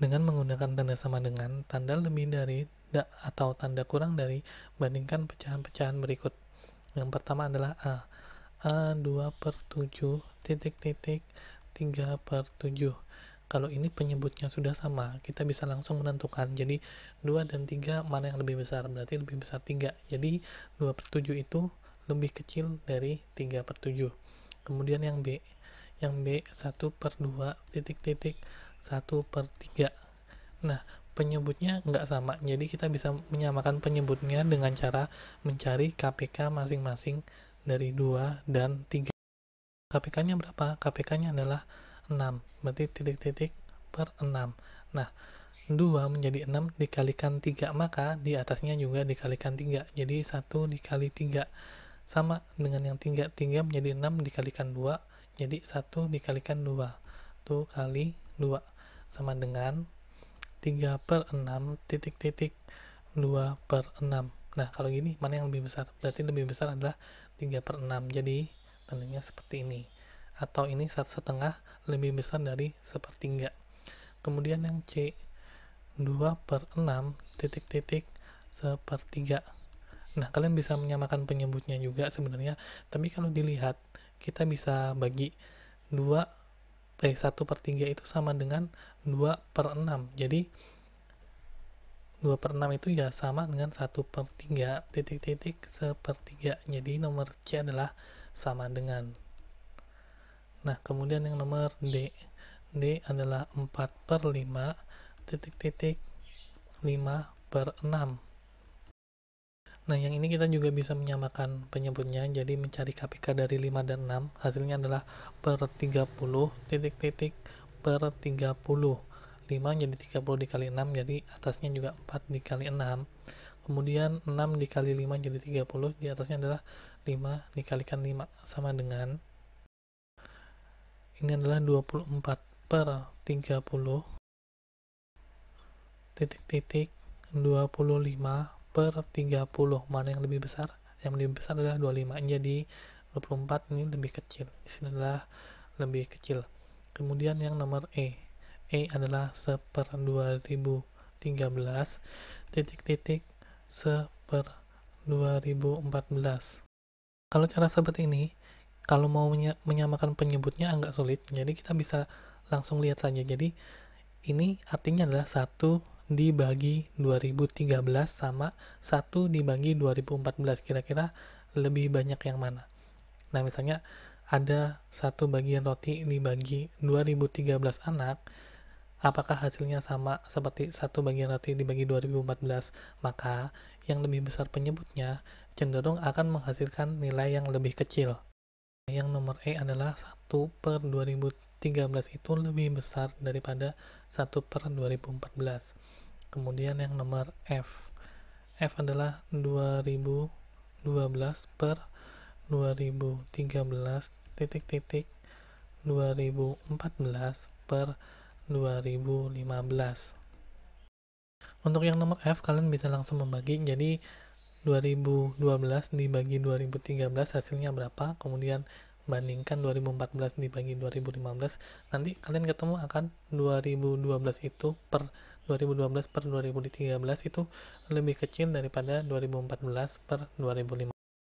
Dengan menggunakan tanda sama dengan, tanda lebih dari da atau tanda kurang dari bandingkan pecahan-pecahan berikut. Yang pertama adalah A. A 2 per 7 titik titik 3 per 7 kalau ini penyebutnya sudah sama, kita bisa langsung menentukan. Jadi 2 dan 3 mana yang lebih besar? Berarti lebih besar 3. Jadi 2 per 7 itu lebih kecil dari 3 per 7. Kemudian yang B. Yang B 1 per 2 titik-titik 1 per 3 nah penyebutnya nggak sama jadi kita bisa menyamakan penyebutnya dengan cara mencari KPK masing-masing dari 2 dan 3 KPK-nya berapa? KPK-nya adalah 6 berarti titik-titik per 6 nah 2 menjadi 6 dikalikan 3 maka di atasnya juga dikalikan 3 jadi 1 dikali 3 sama dengan yang 3 3 menjadi 6 dikalikan 2 jadi 1 dikalikan 2 tuh kali 2 sama dengan 3 per 6 titik titik 2 per 6 nah kalau gini mana yang lebih besar berarti lebih besar adalah 3 per 6 jadi tandanya seperti ini atau ini satu setengah lebih besar dari sepertiga kemudian yang C 2 per 6 titik titik sepertiga nah kalian bisa menyamakan penyebutnya juga sebenarnya tapi kalau dilihat kita bisa bagi 2 baik 1 per 3 itu sama dengan 2 per 6 jadi 2 per 6 itu ya sama dengan 1 per 3 titik-titik sepertiga jadi nomor C adalah sama dengan nah kemudian yang nomor D D adalah 4 per 5 titik-titik 5 per 6 Nah, yang ini kita juga bisa menyamakan penyebutnya, jadi mencari KPK dari 5 dan 6, hasilnya adalah per 30, titik-titik per 30. 5 jadi 30 dikali 6, jadi atasnya juga 4 dikali 6. Kemudian 6 dikali 5 jadi 30, di atasnya adalah 5 dikalikan 5, sama dengan ini adalah 24 per 30 titik-titik 25 per 30 mana yang lebih besar yang lebih besar adalah 25 jadi 24 ini lebih kecil di sini adalah lebih kecil kemudian yang nomor E E adalah seper 2013 titik-titik seper 2014 kalau cara seperti ini kalau mau menyamakan penyebutnya agak sulit jadi kita bisa langsung lihat saja jadi ini artinya adalah 1 dibagi 2013 sama 1 dibagi 2014 kira-kira lebih banyak yang mana nah misalnya ada satu bagian roti dibagi 2013 anak apakah hasilnya sama seperti satu bagian roti dibagi 2014 maka yang lebih besar penyebutnya cenderung akan menghasilkan nilai yang lebih kecil yang nomor E adalah 1 per 2013 13 itu lebih besar daripada 1 per 2014 kemudian yang nomor F F adalah 2012 per 2013 titik titik 2014 per 2015 untuk yang nomor F kalian bisa langsung membagi jadi 2012 dibagi 2013 hasilnya berapa kemudian bandingkan 2014 dibagi 2015 nanti kalian ketemu akan 2012 itu per 2012 per 2013 itu lebih kecil daripada 2014 per 2015